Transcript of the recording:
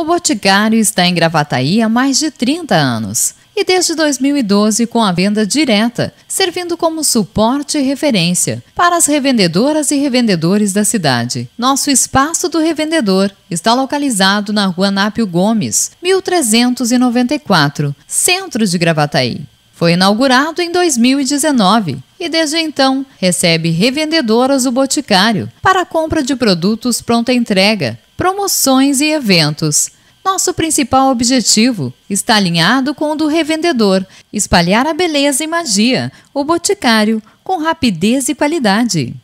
O Boticário está em Gravataí há mais de 30 anos e desde 2012 com a venda direta, servindo como suporte e referência para as revendedoras e revendedores da cidade. Nosso espaço do revendedor está localizado na Rua Nápio Gomes, 1394, centro de Gravataí. Foi inaugurado em 2019 e desde então recebe revendedoras do Boticário para a compra de produtos pronta entrega, promoções e eventos. Nosso principal objetivo está alinhado com o do revendedor: espalhar a beleza e magia, o boticário, com rapidez e qualidade.